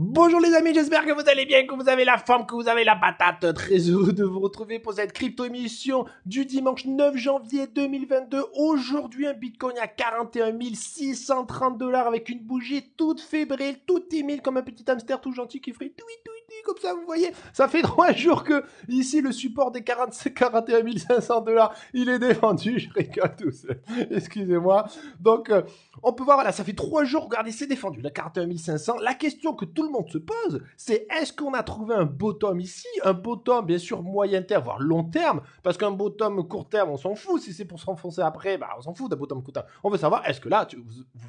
Bonjour les amis, j'espère que vous allez bien, que vous avez la forme, que vous avez la patate. Très heureux de vous retrouver pour cette crypto émission du dimanche 9 janvier 2022. Aujourd'hui, un Bitcoin à 41 630 dollars avec une bougie toute fébrile, toute timide, comme un petit hamster tout gentil qui ferait tout, tout, comme ça, vous voyez. Ça fait trois jours que ici le support des 41 500 dollars, il est défendu. Je rigole seul Excusez-moi. Donc, euh, on peut voir, voilà, ça fait trois jours. Regardez, c'est défendu. La 41 500. La question que tout monde se pose, c'est est-ce qu'on a trouvé un bottom ici Un bottom, bien sûr, moyen terme, voire long terme, parce qu'un bottom court terme, on s'en fout. Si c'est pour se renfoncer après, bah, on s'en fout d'un bottom court terme. On veut savoir, est-ce que là,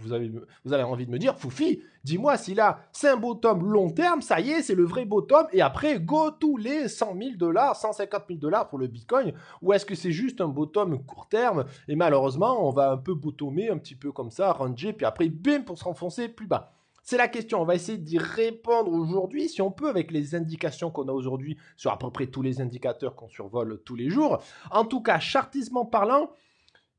vous, avez, vous avez envie de me dire, Foufi, dis-moi si là, c'est un bottom long terme, ça y est, c'est le vrai bottom, et après, go tous les 100 000 dollars, 150 000 dollars pour le Bitcoin, ou est-ce que c'est juste un bottom court terme, et malheureusement, on va un peu bottomer, un petit peu comme ça, ranger, puis après, bim, pour s'enfoncer plus bas. C'est la question. On va essayer d'y répondre aujourd'hui, si on peut, avec les indications qu'on a aujourd'hui sur à peu près tous les indicateurs qu'on survole tous les jours. En tout cas, chartisement parlant,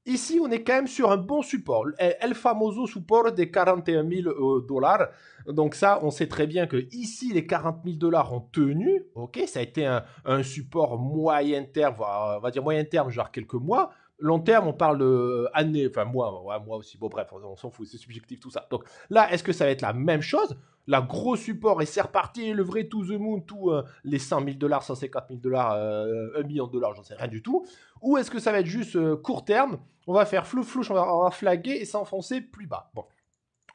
Ici, on est quand même sur un bon support. El famoso support des 41 000 euh, dollars. Donc ça, on sait très bien que ici, les 40 000 dollars ont tenu. Ok, ça a été un, support moyen terme, on va dire moyen terme, genre quelques mois long terme, on parle de euh, enfin moi, moi aussi, bon bref, on, s'en fout, c'est subjectif tout ça. Donc là, est-ce que ça va être la même chose La gros support et c'est reparti, le vrai to the moon, tous euh, les 100 000 dollars, 150 000 dollars, 1 euh, million de dollars, j'en sais rien du tout. Ou est-ce que ça va être juste court terme On va faire flou flou, on va, flaguer et s'enfoncer plus bas. Bon.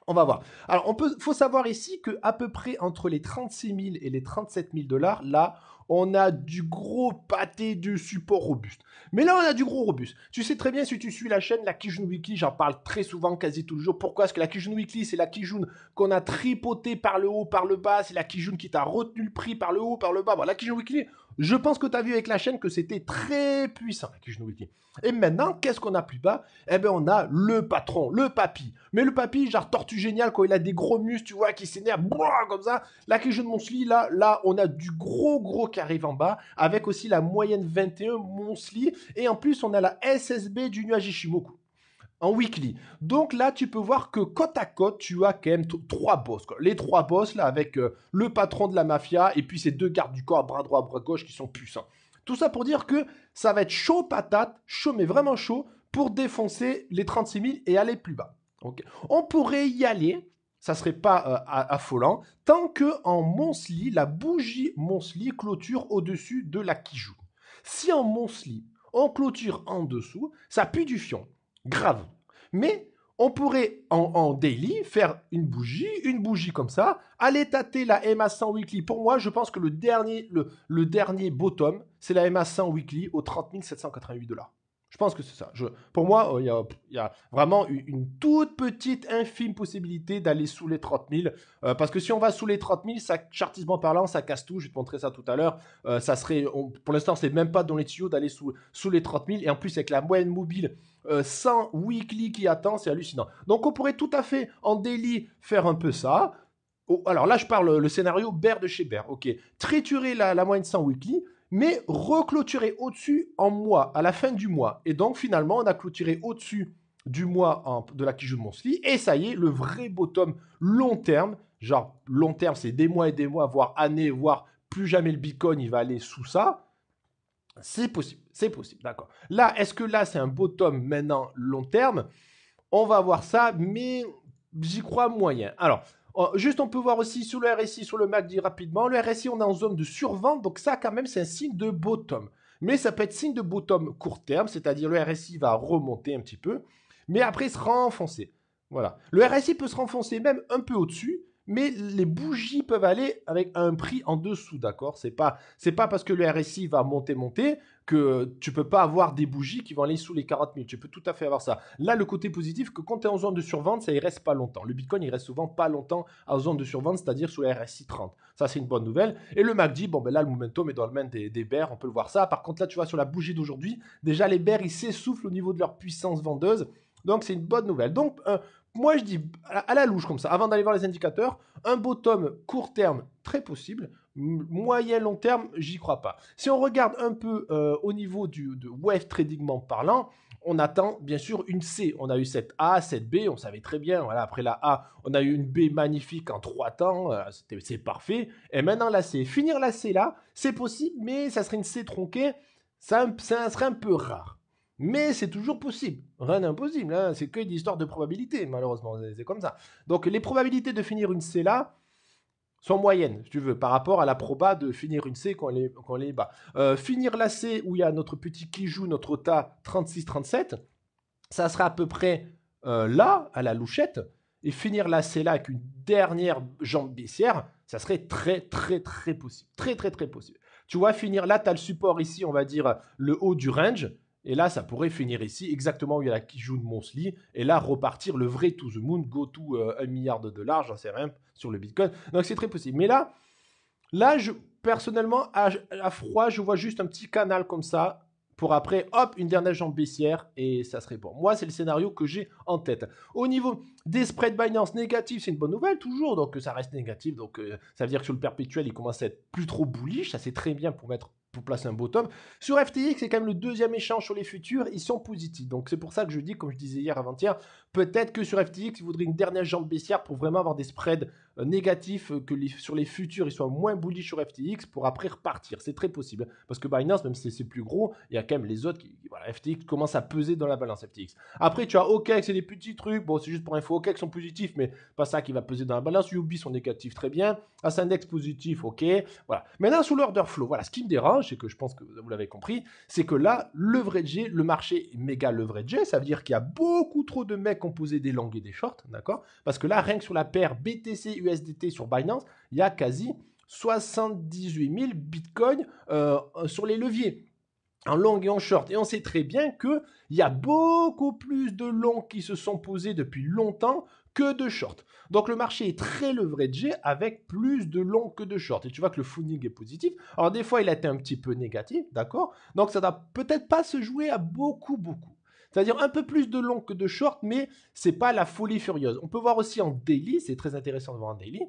On va voir. Alors, on peut, faut savoir ici que à peu près entre les 36 000 et les 37 000 dollars, là, on a du gros pâté de support robuste. Mais là, on a du gros robuste. Tu sais très bien, si tu suis la chaîne, la Kijun Weekly, j'en parle très souvent, quasi toujours. le jour. Pourquoi Parce que la Kijun Weekly, c'est la Kijun qu'on a tripotée par le haut, par le bas. C'est la Kijun qui t'a retenu le prix par le haut, par le bas. Bon, la Kijun Weekly, je pense que tu as vu avec la chaîne que c'était très puissant, Et maintenant, qu'est-ce qu'on a plus bas Eh bien, on a le patron, le papy. Mais le papy, genre tortue géniale, quand il a des gros muscles, tu vois, qui s'énerve, comme ça. Là, je de Monsli, là, là, on a du gros, gros qui arrive en bas, avec aussi la moyenne 21 Monsli. Et en plus, on a la SSB du nuage Ishimoku en weekly. Donc là, tu peux voir que côte à côte, tu as quand même trois boss. Les trois boss, là, avec euh, le patron de la mafia et puis ces deux gardes du corps, bras droit, bras gauche, qui sont puissants. Tout ça pour dire que ça va être chaud patate, chaud mais vraiment chaud, pour défoncer les 36 000 et aller plus bas. On pourrait y aller, ça serait pas euh, affolant, tant que en Monsli, la bougie Monsli clôture au-dessus de la Kijou. Si en Monsli, on clôture en dessous, ça pue du fion. Grave mais on pourrait en, daily faire une bougie, une bougie comme ça. aller tâter la MA100 Weekly. Pour moi, je pense que le dernier, le, dernier bottom, c'est la MA100 Weekly aux 30 788 dollars. Je pense que c'est ça. pour moi, euh, il y, a vraiment une, toute petite, infime possibilité d'aller sous les 30 000. Euh, parce que si on va sous les 30 000, ça, chartisement parlant, ça casse tout. Je vais te montrer ça tout à l'heure. Euh, ça serait, pour l'instant, c'est même pas dans les tuyaux d'aller sous, les 30 000. Et en plus, avec la moyenne mobile sans weekly qui attend, c'est hallucinant. Donc, on pourrait tout à fait, en daily, faire un peu ça. Oh, alors là, je parle le scénario Bear de chez Bear. Ok. Triturer la, la moyenne sans weekly mais reclôturer au-dessus en mois, à la fin du mois. Et donc finalement, on a clôturé au-dessus du mois en, de la de Monthly, et ça y est, le vrai bottom long terme, genre long terme, c'est des mois et des mois, voire années, voire plus jamais le Bitcoin, il va aller sous ça. C'est possible, c'est possible, d'accord. Là, est-ce que là, c'est un bottom maintenant long terme On va voir ça, mais j'y crois moyen. Alors, euh, juste, on peut voir aussi sur le RSI, sur le MACD rapidement. Le RSI, on est en zone de survente, donc ça, quand même, c'est un signe de bottom. Mais ça peut être signe de bottom court terme, c'est-à-dire le RSI va remonter un petit peu, mais après il se renfoncer. Voilà. Le RSI peut se renfoncer même un peu au-dessus, mais les bougies peuvent aller avec un prix en dessous, d'accord C'est pas c'est pas parce que le RSI va monter monter que tu peux pas avoir des bougies qui vont aller sous les 40 000. Tu peux tout à fait avoir ça. Là, le côté positif, que quand tu es en zone de survente, ça il reste pas longtemps. Le Bitcoin, il reste souvent pas longtemps en zone de survente, c'est-à-dire sous le RSI 30. Ça, c'est une bonne nouvelle. Et le MACD, bon ben là, le momentum est dans le même des, des bears, on peut le voir ça. Par contre, là, tu vois sur la bougie d'aujourd'hui, déjà les bears, ils s'essoufflent au niveau de leur puissance vendeuse. Donc c'est une bonne nouvelle. Donc moi, je dis à la louche comme ça, avant d'aller voir les indicateurs, un bottom court terme très possible, moyen long terme, j'y crois pas. Si on regarde un peu euh, au niveau du de wave tradingment parlant, on attend bien sûr une C. On a eu cette A, cette B, on savait très bien. Voilà, après la A, on a eu une B magnifique en trois temps, euh, c'est parfait. Et maintenant la C. Finir la C là, c'est possible, mais ça serait une C tronquée, ça serait un peu rare. Mais c'est toujours possible. Rien d'impossible. Hein. C'est que une histoire de probabilité, malheureusement. C'est comme ça. Donc les probabilités de finir une C là sont moyennes, si tu veux, par rapport à la proba de finir une C quand les est, bas. Euh, finir la C où il y a notre petit qui joue, notre OTA 36-37, ça sera à peu près euh, là, à la louchette. Et finir la C là avec une dernière jambe baissière, ça serait très, très, très possible. Très, très, très possible. Tu vois, finir là, tu as le support ici, on va dire, le haut du range. Et là, ça pourrait finir ici, exactement où il y a la Kijun de Monsli, et là repartir le vrai To The Moon, go to euh, un milliard de dollars, j'en sais rien, sur le Bitcoin. Donc c'est très possible. Mais là, là, je, personnellement, à, froid, je vois juste un petit canal comme ça, pour après, hop, une dernière jambe baissière, et ça serait bon. Moi, c'est le scénario que j'ai en tête. Au niveau des spreads Binance négatifs, c'est une bonne nouvelle, toujours, donc euh, ça reste négatif, donc euh, ça veut dire que sur le perpétuel, il commence à être plus trop bullish, ça c'est très bien pour mettre vous place un beau Sur FTX, c'est quand même le deuxième échange sur les futurs, ils sont positifs. Donc c'est pour ça que je dis, comme je disais hier avant-hier, peut-être que sur FTX, il voudrait une dernière jambe baissière pour vraiment avoir des spreads euh, négatif euh, que sur les futurs, ils soient moins bullish sur FTX pour après repartir. C'est très possible. Parce que Binance, même si c'est plus gros, il y a quand même les autres qui. Voilà, FTX commence à peser dans la balance FTX. Après, tu as ok c'est des petits trucs. Bon, c'est juste pour info. qui sont positifs, mais pas ça qui va peser dans la balance. UB sont négatifs, très bien. index positif, ok. Voilà. Maintenant, sous l'order flow, voilà. Ce qui me dérange, et que je pense que vous l'avez compris, c'est que là, g le marché est méga leveragé. Ça veut dire qu'il y a beaucoup trop de mecs composés des longues et des shorts, d'accord Parce que là, rien que sur la paire BTC, USDT sur Binance, il y a quasi 78 000 bitcoins euh, euh, sur les leviers en long et en short. Et on sait très bien qu'il y a beaucoup plus de longs qui se sont posés depuis longtemps que de shorts. Donc le marché est très leveragé avec plus de longs que de short. Et tu vois que le funding est positif. Alors des fois, il a été un petit peu négatif, d'accord Donc ça ne peut-être pas se jouer à beaucoup, beaucoup. C'est-à-dire un peu plus de long que de short, mais c'est pas la folie furieuse. On peut voir aussi en daily, c'est très intéressant de voir en daily.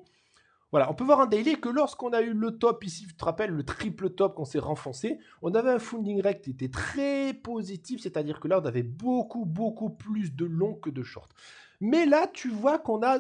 Voilà, on peut voir en daily que lorsqu'on a eu le top ici, tu te rappelles le triple top qu'on s'est renfoncé, on avait un funding rate qui était très positif, c'est-à-dire que là on avait beaucoup beaucoup plus de long que de short. Mais là, tu vois qu'on a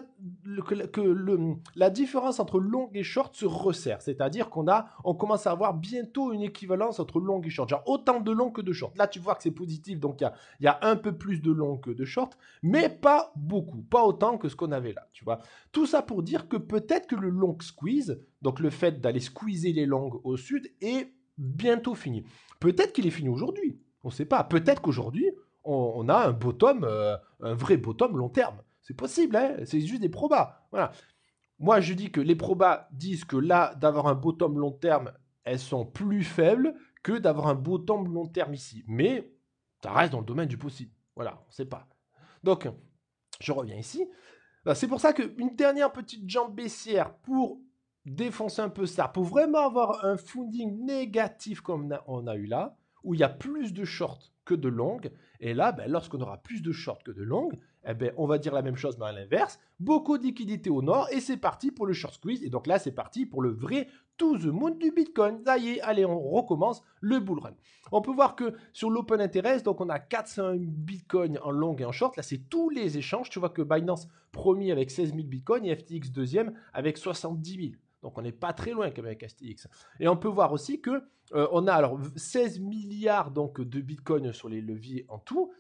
que, la différence entre long et short se resserre. C'est-à-dire qu'on a, on commence à avoir bientôt une équivalence entre long et short. Genre autant de long que de short. Là, tu vois que c'est positif, donc il y, a, un peu plus de long que de short, mais pas beaucoup, pas autant que ce qu'on avait là. Tu vois. Tout ça pour dire que peut-être que le long squeeze, donc le fait d'aller squeezer les longs au sud, est bientôt fini. Peut-être qu'il est fini aujourd'hui. On ne sait pas. Peut-être qu'aujourd'hui, on, a un bottom. Euh, un vrai bottom long terme. C'est possible, hein c'est juste des probas. Voilà. Moi, je dis que les probas disent que là, d'avoir un bottom long terme, elles sont plus faibles que d'avoir un bottom long terme ici. Mais ça reste dans le domaine du possible. Voilà, on ne sait pas. Donc, je reviens ici. Bah, c'est pour ça qu'une dernière petite jambe baissière pour défoncer un peu ça, pour vraiment avoir un funding négatif comme on a eu là, où il y a plus de short que de longs. Et là, ben, lorsqu'on aura plus de short que de long, eh ben, on va dire la même chose mais à l'inverse. Beaucoup de liquidités au nord et c'est parti pour le short squeeze. Et donc là, c'est parti pour le vrai to the moon du Bitcoin. Ça y est, allez, on recommence le bull run. On peut voir que sur l'open interest, donc on a 400 Bitcoins en long et en short. Là, c'est tous les échanges. Tu vois que Binance premier avec 16 000 Bitcoins et FTX deuxième avec 70 000. Donc on n'est pas très loin quand même avec STX. Et on peut voir aussi que euh, on a alors 16 milliards donc de Bitcoin sur les leviers en tout,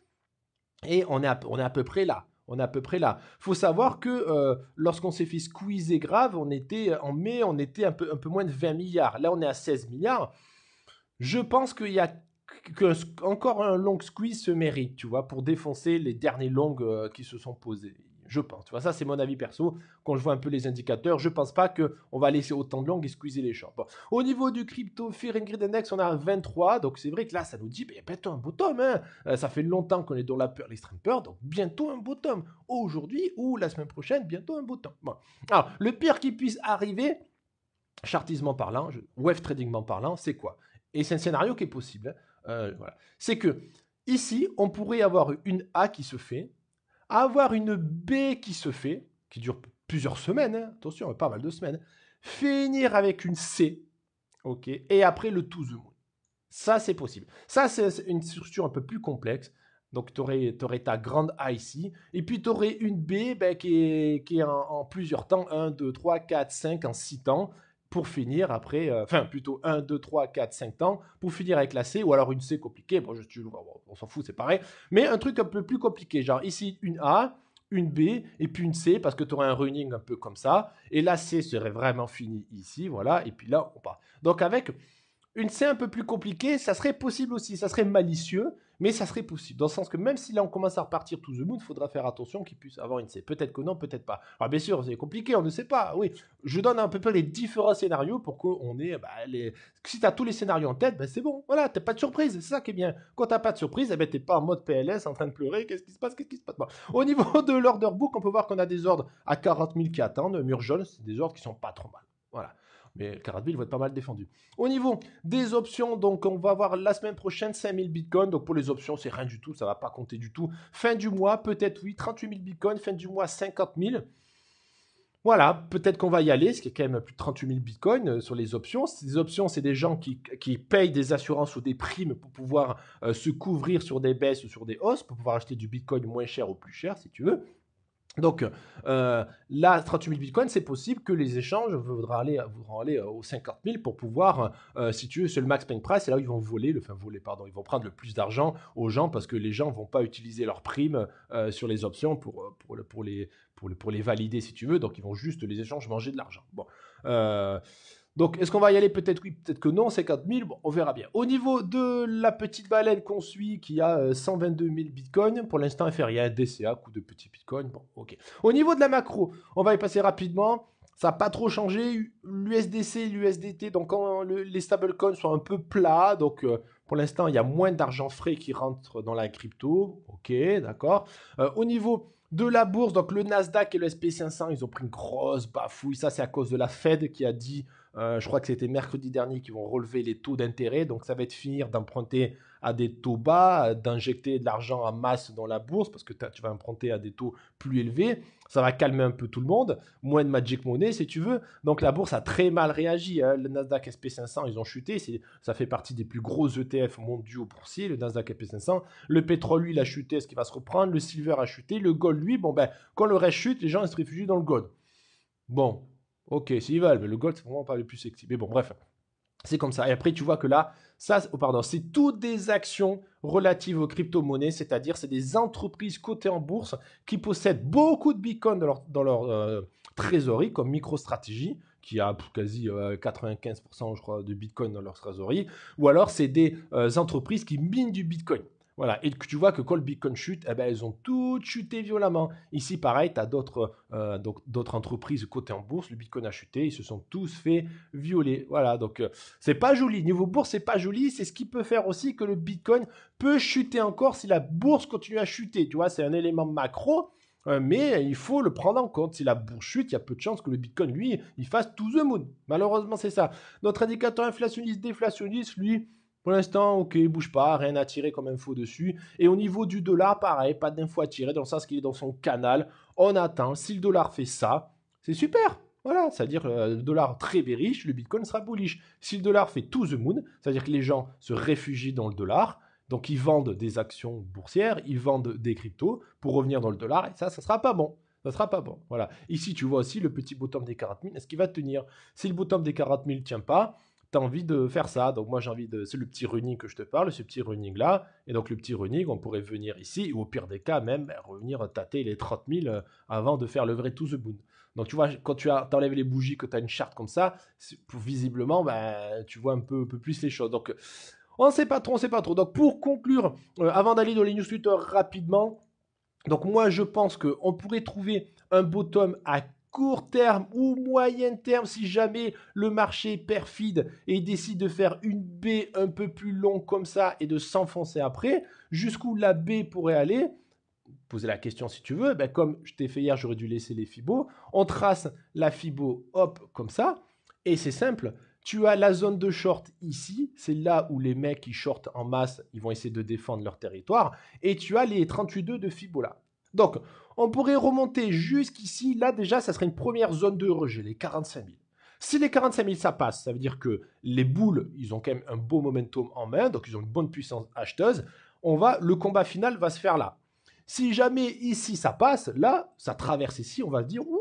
et on est à, on est à peu près là. On est à peu près là. Faut savoir que euh, lorsqu'on s'est fait squeezer grave, on était en mai, on était un peu, un peu moins de 20 milliards. Là, on est à 16 milliards. Je pense qu'il y a encore un long squeeze se mérite, tu vois, pour défoncer les derniers longs euh, qui se sont posés je pense. Tu vois, ça, c'est mon avis perso. Quand je vois un peu les indicateurs, je pense pas qu'on va laisser autant de langues et squeezer les champs. Au niveau du crypto Fear and Greed Index, on a 23. Donc, c'est vrai que là, ça nous dit, bientôt un bottom. Hein. Euh, ça fait longtemps qu'on est dans la peur, l'extrême peur. Donc, bientôt un bottom. Aujourd'hui ou la semaine prochaine, bientôt un bottom. Bon. Alors, le pire qui puisse arriver, chartisement parlant, je, web tradingment parlant, c'est quoi Et c'est un scénario qui est possible. Hein. Euh, c'est que ici, on pourrait avoir une A qui se fait avoir une B » qui se fait, qui dure plusieurs semaines, hein, attention, pas mal de semaines, finir avec une C, et après le tout the moon. Ça, c'est possible. Ça, c'est une structure un peu plus complexe. Donc, tu aurais, ta grande A ici. Et puis, tu aurais une B ben, qui est, en, en, plusieurs temps 1, 2, 3, 4, 5 en 6 temps pour finir après, euh, enfin plutôt 1, 2, 3, 4, 5 temps, pour finir avec la C, ou alors une C compliquée, bon, je, suis... on s'en fout, c'est pareil, mais un truc un peu plus compliqué, genre ici une A, une B et puis une C parce que tu auras un running un peu comme ça. Et la C serait vraiment finie ici, voilà. Et puis là, on part. Donc avec une C un peu plus compliquée, ça serait possible aussi, ça serait malicieux, mais ça serait possible. Dans le sens que même si là on commence à repartir tout le monde, il faudra faire attention qu'il puisse avoir une C. Peut-être que non, peut-être pas. Ah, bien sûr, c'est compliqué, on ne sait pas. Oui, je donne un peu près les différents scénarios pour qu'on ait. Bah, si tu as tous les scénarios en tête, ben, c'est bon. Voilà, n'as pas de surprise, c'est ça qui est bien. Quand t'as pas de surprise, tu eh ben, pas en mode PLS en train de pleurer, qu'est-ce qui se passe, qu'est-ce qui se passe. Au niveau de l'order book, on peut voir qu'on a des ordres à 40 000 qui attendent. jaune, c'est des ordres qui sont pas trop mal. Voilà mais Caratville va être pas mal défendu. Au niveau des options, donc on va avoir la semaine prochaine 5000 bitcoins. Donc pour les options, c'est rien du tout, ça va pas compter du tout. Fin du mois, peut-être oui, 38 000 bitcoins, fin du mois 50 000. Voilà, peut-être qu'on va y aller, ce qui est quand même plus de 38 000 bitcoins euh, sur les options. Ces options, c'est des gens qui, payent des assurances ou des primes pour pouvoir euh, se couvrir sur des baisses ou sur des hausses, pour pouvoir acheter du bitcoin moins cher ou plus cher, si tu veux. Donc euh, là, 38 000 bitcoins, c'est possible que les échanges voudront aller, voudront aller euh, aux 50 000 pour pouvoir euh, situer sur le max paying price. Et là, ils vont voler, le, enfin voler, pardon, ils vont prendre le plus d'argent aux gens parce que les gens ne vont pas utiliser leurs primes sur les options pour, les, pour, pour les valider, si tu veux. Donc ils vont juste les échanges manger de l'argent. Bon. Donc, est-ce qu'on va y aller Peut-être oui, peut-être que non. 50 000, on verra bien. Au niveau de la petite baleine qu'on suit, qui a 122 euh, 000 bitcoins, pour l'instant, elle fait rien. DCA, coup de petit bitcoin. Bon, ok. Au niveau de la macro, on va y passer rapidement. Ça n'a pas trop changé. L'USDC, l'USDT, donc quand les stablecoins sont un peu plats, donc euh, pour l'instant, il y a moins d'argent frais qui rentre dans la crypto. Ok, d'accord. Euh, au niveau de la bourse, donc le Nasdaq et le SP500, ils ont pris une grosse bafouille. Ça, c'est à cause de la Fed qui a dit euh, je crois que c'était mercredi dernier qu'ils vont relever les taux d'intérêt. Donc ça va être finir d'emprunter à des taux bas, d'injecter de l'argent en masse dans la bourse parce que tu vas emprunter à des taux plus élevés. Ça va calmer un peu tout le monde, moins de magic money si tu veux. Donc la bourse a très mal réagi. Hein. Le Nasdaq SP500, ils ont chuté. Ça fait partie des plus gros ETF mondiaux boursiers, le Nasdaq SP500. Le pétrole, lui, il a chuté. Est-ce qu'il va se reprendre Le silver a chuté. Le gold, lui, bon ben, quand le reste chute, les gens se réfugient dans le gold. Bon, Ok, s'ils veulent, mais le gold, c'est vraiment pas le plus sexy. Mais bon, bref, c'est comme ça. Et après, tu vois que là, ça, oh, pardon, c'est toutes des actions relatives aux crypto-monnaies, c'est-à-dire c'est des entreprises cotées en bourse qui possèdent beaucoup de bitcoin dans leur, euh, trésorerie, comme MicroStrategy, qui a quasi 95%, euh, je crois, de bitcoin dans leur trésorerie, ou alors c'est des euh, entreprises qui minent du bitcoin. Voilà. Et tu vois que quand le Bitcoin chute, eh ben, elles ont toutes chuté violemment. Ici, pareil, tu as euh, d'autres entreprises cotées en bourse. Le Bitcoin a chuté. Ils se sont tous fait violer. Voilà. Donc, euh, c'est pas joli. Niveau bourse, c'est pas joli. C'est ce qui peut faire aussi que le Bitcoin peut chuter encore si la bourse continue à chuter. Tu vois, c'est un élément macro. Euh, mais il faut le prendre en compte. Si la bourse chute, il y a peu de chances que le Bitcoin, lui, il fasse tout the moon. Malheureusement, c'est ça. Notre indicateur inflationniste, déflationniste, lui, pour l'instant, ok, bouge pas, rien à tirer comme info dessus. Et au niveau du dollar, pareil, pas d'info à tirer, dans ça, ce qu'il est dans son canal. On attend, si le dollar fait ça, c'est super. Voilà, c'est-à-dire euh, le dollar très riche, le bitcoin sera bullish. Si le dollar fait to the moon, c'est-à-dire que les gens se réfugient dans le dollar, donc ils vendent des actions boursières, ils vendent des cryptos pour revenir dans le dollar, et ça, ça sera pas bon ça sera pas bon. Voilà. Ici, tu vois aussi le petit bottom des 40 000, est-ce qu'il va tenir Si le bottom des 40 000 tient pas, envie de faire ça. Donc moi j'ai envie de... C'est le petit running que je te parle, ce petit running là. Et donc le petit running, on pourrait venir ici, ou au pire des cas même, ben, revenir tâter les 30 000 euh, avant de faire le vrai to the boon Donc tu vois, quand tu as, enlèves les bougies, que tu as une charte comme ça, visiblement, ben, tu vois un peu, plus les choses. Donc on sait pas trop, on sait pas trop. Donc pour conclure, euh, avant d'aller dans les news Twitter rapidement, donc moi je pense que on pourrait trouver un bottom à court terme ou moyen terme si jamais le marché perfide et décide de faire une baie un peu plus longue comme ça et de s'enfoncer après, jusqu'où la baie pourrait aller Poser la question si tu veux, ben comme je t'ai fait hier, j'aurais dû laisser les fibos. On trace la fibo, hop, comme ça, et c'est simple. Tu as la zone de short ici, c'est là où les mecs qui shortent en masse, ils vont essayer de défendre leur territoire. Et tu as les 38,2 de Fibo là. Donc, on pourrait remonter jusqu'ici. Là, déjà, ça serait une première zone de rejet, les 45 000. Si les 45 000, ça passe, ça veut dire que les boules, ils ont quand même un beau momentum en main, donc ils ont une bonne puissance acheteuse. On va, le combat final va se faire là. Si jamais ici ça passe, là, ça traverse ici, on va se dire ouh,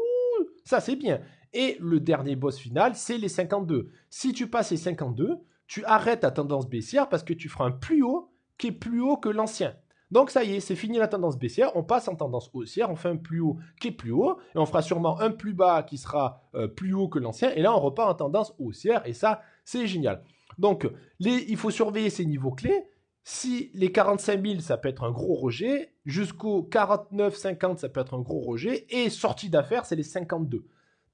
ça c'est bien. Et le dernier boss final, c'est les 52. Si tu passes les 52, tu arrêtes ta tendance baissière parce que tu feras un plus haut qui est plus haut que l'ancien. Donc ça y est, c'est fini la tendance baissière, on passe en tendance haussière, on fait un plus haut qui est plus haut, et on fera sûrement un plus bas qui sera euh, plus haut que l'ancien, et là on repart en tendance haussière, et ça c'est génial. Donc il faut surveiller ces niveaux clés, si les 45 000 ça peut être un gros rejet, jusqu'au 49 50 ça peut être un gros rejet, et sortie d'affaires c'est les 52.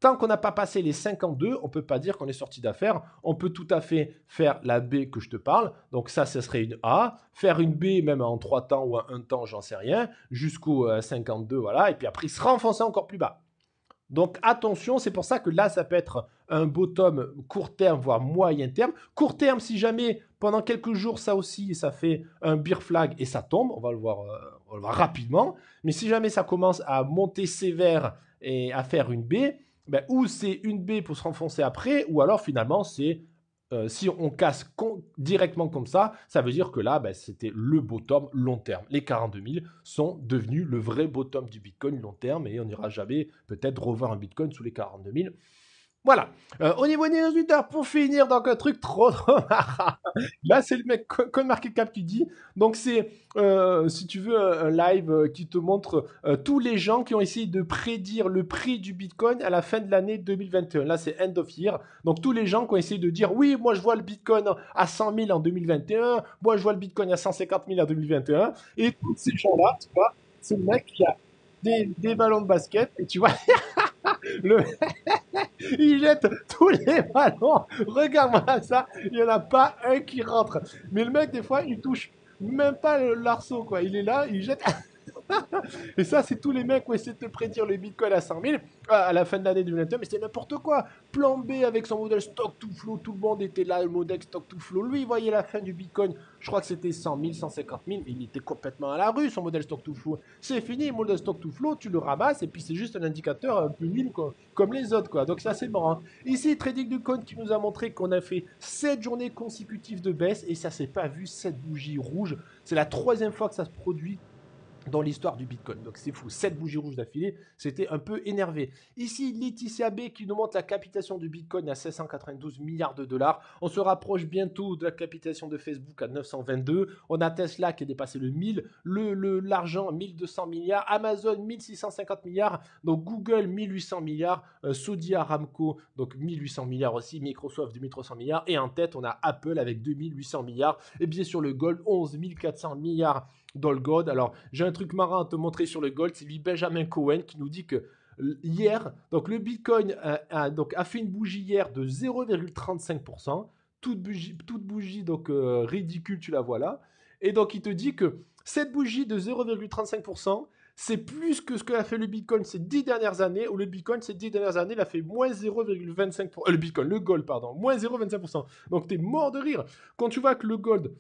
Tant qu'on n'a pas passé les 52, on ne peut pas dire qu'on est sorti d'affaires. On peut tout à fait faire la B que je te parle. Donc ça, ce serait une A. Faire une B même en 3 temps ou en 1 temps, j'en sais rien, jusqu'au 52, euh, voilà. Et puis après, se renfoncer encore plus bas. Donc attention, c'est pour ça que là, ça peut être un bottom court terme, voire moyen terme. Court terme, si jamais pendant quelques jours, ça aussi, ça fait un beer flag et ça tombe, on va le voir euh, rapidement. Mais si jamais ça commence à monter sévère et à faire une B, ben, ou c'est une baie pour se renfoncer après, ou alors finalement c'est euh, si on casse directement comme ça, ça veut dire que là, ben, c'était le bottom long terme. Les 42 000 sont devenus le vrai bottom du Bitcoin long terme et on n'ira jamais peut-être revoir un Bitcoin sous les 42 000. Voilà. Euh, au niveau des 8h pour finir, donc un truc trop, trop marrant. Là, c'est le mec Code Market Cap qui dit. Donc, c'est, euh, si tu veux, un live euh, qui te montre euh, tous les gens qui ont essayé de prédire le prix du Bitcoin à la fin de l'année 2021. Là, c'est end of year. Donc, tous les gens qui ont essayé de dire oui, moi, je vois le Bitcoin à 100 000 en 2021. Moi, je vois le Bitcoin à 150 000 en 2021. Et tous ces gens-là, tu vois, c'est le mec qui a des, des ballons de basket. Et tu vois. le... il jette tous les ballons. Regarde-moi ça. Il n'y en a pas un qui rentre. Mais le mec, des fois, il touche même pas le l'arceau, quoi. Il est là, il jette. et ça, c'est tous les mecs qui ont essayé de prédire le Bitcoin à 100 000 à la fin de l'année 2021, mais c'est n'importe quoi. Plan B avec son modèle stock to flow, tout le monde était là, le modèle stock to flow. Lui, il voyait la fin du Bitcoin, je crois que c'était 100 000, 150 000, il était complètement à la rue, son modèle stock to flow. C'est fini, modèle stock to flow, tu le ramasses, et puis c'est juste un indicateur un euh, peu nul, comme les autres, quoi. Donc ça, c'est marrant. Hein. Ici, Trading du Code qui nous a montré qu'on a fait 7 journées consécutives de baisse, et ça s'est pas vu, Cette bougie rouge C'est la troisième fois que ça se produit dans l'histoire du Bitcoin. Donc c'est fou, 7 bougies rouges d'affilée, c'était un peu énervé. Ici, Laetitia B qui nous montre la capitation du Bitcoin à 692 milliards de dollars. On se rapproche bientôt de la capitation de Facebook à 922. On a Tesla qui est dépassé le 1000, le l'argent 1200 milliards, Amazon 1650 milliards, donc Google 1800 milliards, euh, Saudi Aramco donc 1800 milliards aussi, Microsoft 2300 milliards et en tête on a Apple avec 2800 milliards et bien sûr le gold 11 400 milliards dans le Gold. Alors, j'ai un truc marrant à te montrer sur le Gold, c'est lui Benjamin Cohen qui nous dit que hier, donc le Bitcoin a, donc, a fait une bougie hier de 0,35%, toute bougie, donc euh, ridicule, tu la vois là. Et donc, il te dit que cette bougie de 0,35%, c'est plus que ce que a fait le Bitcoin ces 10 dernières années, où le Bitcoin ces 10 dernières années, il a fait moins 0,25%. Euh, le Bitcoin, le Gold, pardon, moins 0,25%. Donc, tu es mort de rire. Quand tu vois que le Gold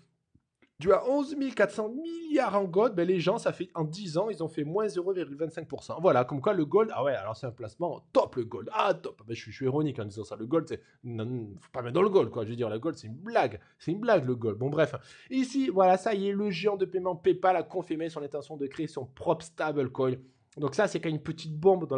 du à 11 400 milliards en gold, ben les gens, ça fait en 10 ans, ils ont fait moins 0,25%. Voilà, comme quoi le gold, ah ouais, alors c'est un placement top le gold, ah top, ben, je, suis, ironique en disant ça, le gold, c'est, faut pas mettre dans le gold, quoi, je veux dire, le gold, c'est une blague, c'est une blague le gold, bon bref. Ici, voilà, ça y est, le géant de paiement PayPal a confirmé son intention de créer son propre stable stablecoin donc ça, c'est quand même une petite bombe dans,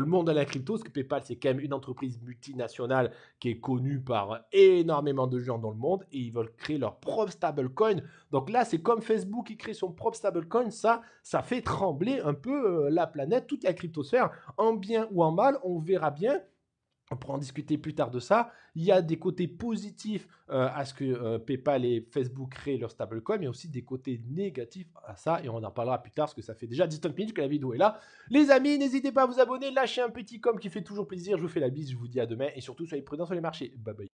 le monde de la crypto, parce que PayPal, c'est quand même une entreprise multinationale qui est connue par énormément de gens dans le monde, et ils veulent créer leur propre stablecoin. Donc là, c'est comme Facebook qui crée son propre stablecoin, ça, ça fait trembler un peu euh, la planète, toute la cryptosphère, en bien ou en mal, on verra bien on pourra en discuter plus tard de ça. Il y a des côtés positifs euh, à ce que euh, PayPal et Facebook créent leur stablecoin, mais aussi des côtés négatifs à ça. Et on en parlera plus tard, parce que ça fait déjà 10 minutes que la vidéo est là. Les amis, n'hésitez pas à vous abonner, lâchez un petit com qui fait toujours plaisir. Je vous fais la bise, je vous dis à demain. Et surtout, soyez prudents sur les marchés. Bye bye.